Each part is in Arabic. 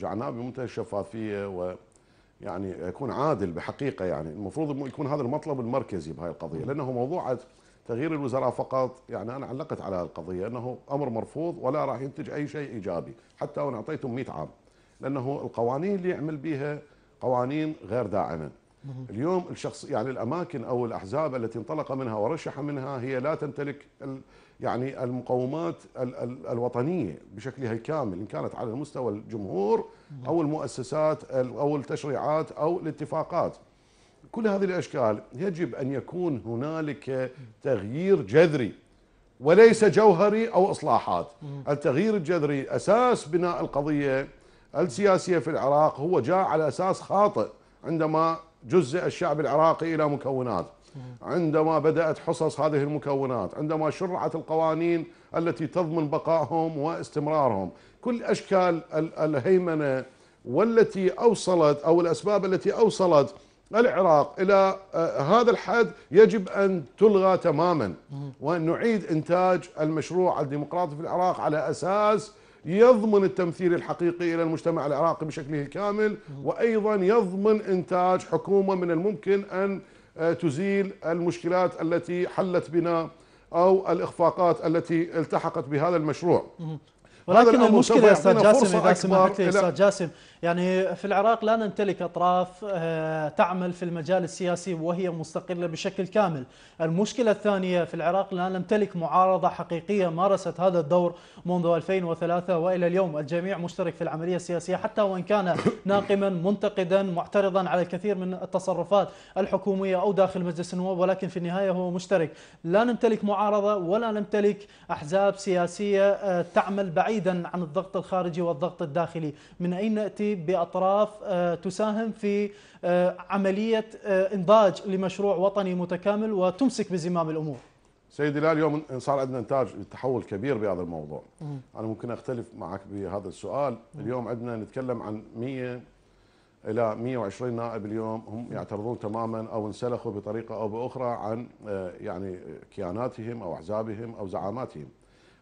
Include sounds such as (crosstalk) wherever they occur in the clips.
جعلناه بمنتهى الشفافيه و يعني يكون عادل بحقيقه يعني المفروض يكون هذا المطلب المركزي بهذه القضيه لانه موضوع تغيير الوزراء فقط يعني انا علقت على القضيه انه امر مرفوض ولا راح ينتج اي شيء ايجابي حتى وان اعطيتهم 100 عام لانه القوانين اللي يعمل بها قوانين غير داعمه اليوم الشخص يعني الاماكن او الاحزاب التي انطلق منها ورشح منها هي لا تمتلك ال يعني المقومات ال ال الوطنيه بشكلها الكامل ان كانت على مستوى الجمهور او المؤسسات او التشريعات او الاتفاقات. كل هذه الاشكال يجب ان يكون هنالك تغيير جذري وليس جوهري او اصلاحات. التغيير الجذري اساس بناء القضيه السياسيه في العراق هو جاء على اساس خاطئ عندما جزء الشعب العراقي إلى مكونات عندما بدأت حصص هذه المكونات عندما شرعت القوانين التي تضمن بقائهم واستمرارهم كل أشكال الهيمنة والتي أوصلت أو الأسباب التي أوصلت العراق إلى آه، هذا الحد يجب أن تلغى تماما وأن نعيد إنتاج المشروع الديمقراطي في العراق على أساس يضمن التمثيل الحقيقي الى المجتمع العراقي بشكله الكامل وايضا يضمن انتاج حكومه من الممكن ان آه، تزيل المشكلات التي حلت بنا او الاخفاقات التي التحقت بهذا المشروع ولكن المشكله يا استاذ جاسم اذا سمحت لي استاذ جاسم يعني في العراق لا نمتلك اطراف آه، تعمل في المجال السياسي وهي مستقله بشكل كامل. المشكله الثانيه في العراق لا نمتلك معارضه حقيقيه مارست هذا الدور منذ 2003 والى اليوم، الجميع مشترك في العمليه السياسيه حتى وان كان (coughs) ناقما منتقدا معترضا على الكثير من التصرفات الحكوميه او داخل مجلس النواب ولكن في النهايه هو مشترك. لا نمتلك معارضه ولا نمتلك احزاب سياسيه آه، تعمل بعيد بعيدا عن الضغط الخارجي والضغط الداخلي من أين نأتي بأطراف آه، تساهم في آه، عملية آه، إنضاج لمشروع وطني متكامل وتمسك بزمام الأمور سيدي لا اليوم صار عندنا انتاج تحول كبير بهذا الموضوع انا ممكن اختلف معك بهذا السؤال اليوم عندنا نتكلم عن 100 الى 120 نائب اليوم هم يعترضون تماما او انسلخوا بطريقه او باخرى عن يعني كياناتهم او احزابهم او زعاماتهم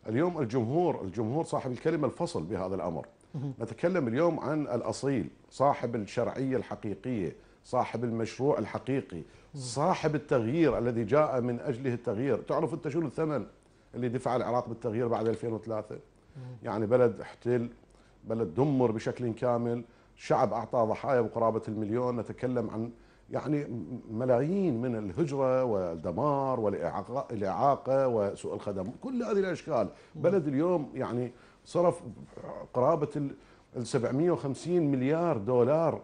اليوم الجمهور الجمهور صاحب الكلمة الفصل بهذا الأمر نتكلم اليوم عن الأصيل صاحب الشرعية الحقيقية صاحب المشروع الحقيقي صاحب التغيير الذي جاء من أجله التغيير تعرف أنت شنو الثمن اللي دفع العراق بالتغيير بعد 2003 يعني بلد احتل بلد دمر بشكل كامل شعب أعطى ضحايا بقرابة المليون نتكلم عن يعني ملايين من الهجرة والدمار والإعاقة وسوء الخدم كل هذه الأشكال بلد اليوم يعني صرف قرابة ال 750 مليار دولار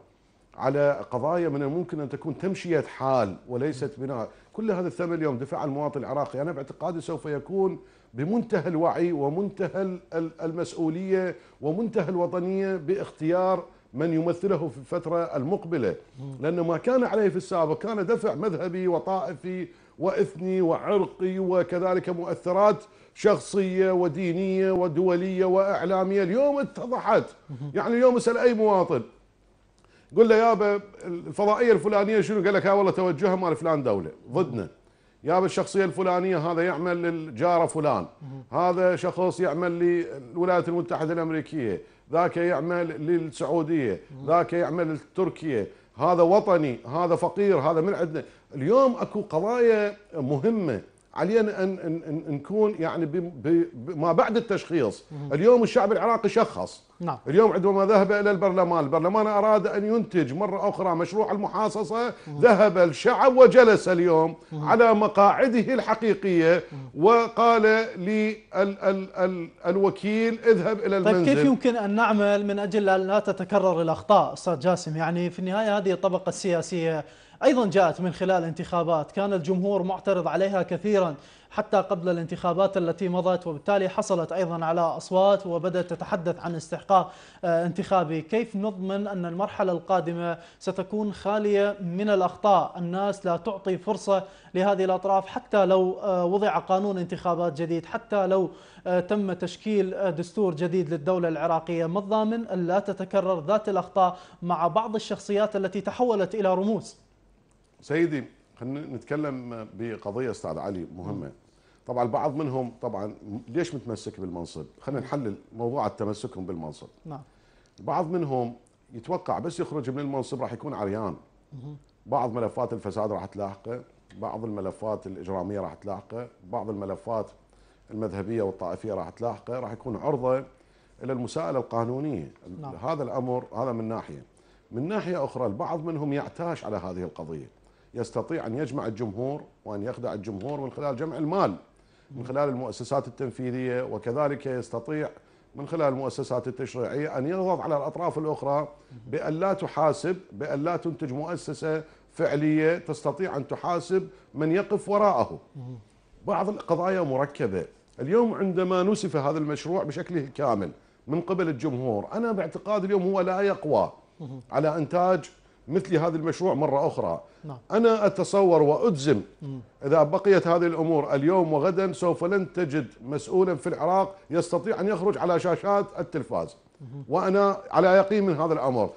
على قضايا من الممكن أن تكون تمشية حال وليست بناء كل هذا الثمن اليوم دفع المواطن العراقي أنا باعتقادي سوف يكون بمنتهى الوعي ومنتهى المسؤولية ومنتهى الوطنية باختيار من يمثله في الفترة المقبلة لأن ما كان عليه في السابق كان دفع مذهبي وطائفي وإثني وعرقي وكذلك مؤثرات شخصية ودينية ودولية وإعلامية اليوم اتضحت يعني اليوم اسأل أي مواطن قل له يابا الفضائية الفلانية شنو قال لك ها والله توجهها مال فلان دولة ضدنا يا بالشخصية الفلانية هذا يعمل للجارة فلان هذا شخص يعمل للولايات المتحدة الأمريكية ذاك يعمل للسعودية ذاك يعمل لتركيا هذا وطني هذا فقير هذا من عندنا اليوم اكو قضايا مهمة علينا ان نكون يعني بما بعد التشخيص اليوم الشعب العراقي شخص نعم. اليوم عندما ذهب الى البرلمان البرلمان اراد ان ينتج مره اخرى مشروع المحاصصه ذهب الشعب وجلس اليوم على مقاعده الحقيقيه وقال للوكيل اذهب الى المنزل طيب كيف يمكن ان نعمل من اجل ان لا تتكرر الاخطاء استاذ جاسم يعني في النهايه هذه الطبقه السياسيه أيضا جاءت من خلال انتخابات كان الجمهور معترض عليها كثيرا حتى قبل الانتخابات التي مضت وبالتالي حصلت أيضا على أصوات وبدأت تتحدث عن استحقاق آه، انتخابي كيف نضمن أن المرحلة القادمة ستكون خالية من الأخطاء الناس لا تعطي فرصة لهذه الأطراف حتى لو آه، وضع قانون انتخابات جديد حتى لو آه، تم تشكيل دستور جديد للدولة العراقية ما الضامن ألا تتكرر ذات الأخطاء مع بعض الشخصيات التي تحولت إلى رموز سيدي خلينا نتكلم بقضيه استاذ علي مهمه طبعا البعض منهم طبعا ليش متمسك بالمنصب خلينا نحلل موضوع تمسكهم بالمنصب نعم البعض منهم يتوقع بس يخرج من المنصب راح يكون عريان بعض ملفات الفساد راح تلاحقه بعض الملفات الاجراميه راح تلاحقه بعض الملفات المذهبيه والطائفيه راح تلاحقه راح يكون عرضه الى المساءله القانونيه نعم. هذا الامر هذا من ناحيه من ناحيه اخرى البعض منهم يعتاش على هذه القضيه يستطيع أن يجمع الجمهور وأن يخدع الجمهور من خلال جمع المال من خلال المؤسسات التنفيذية وكذلك يستطيع من خلال المؤسسات التشريعية أن يضغط على الأطراف الأخرى بأن لا تحاسب بأن لا تنتج مؤسسة فعلية تستطيع أن تحاسب من يقف وراءه بعض القضايا مركبة اليوم عندما نسف هذا المشروع بشكله كامل من قبل الجمهور أنا باعتقاد اليوم هو لا يقوى على إنتاج مثل هذا المشروع مرة أخرى نعم. أنا أتصور وأجزم إذا بقيت هذه الأمور اليوم وغدا سوف لن تجد مسؤولا في العراق يستطيع أن يخرج على شاشات التلفاز وأنا على يقين من هذا الأمر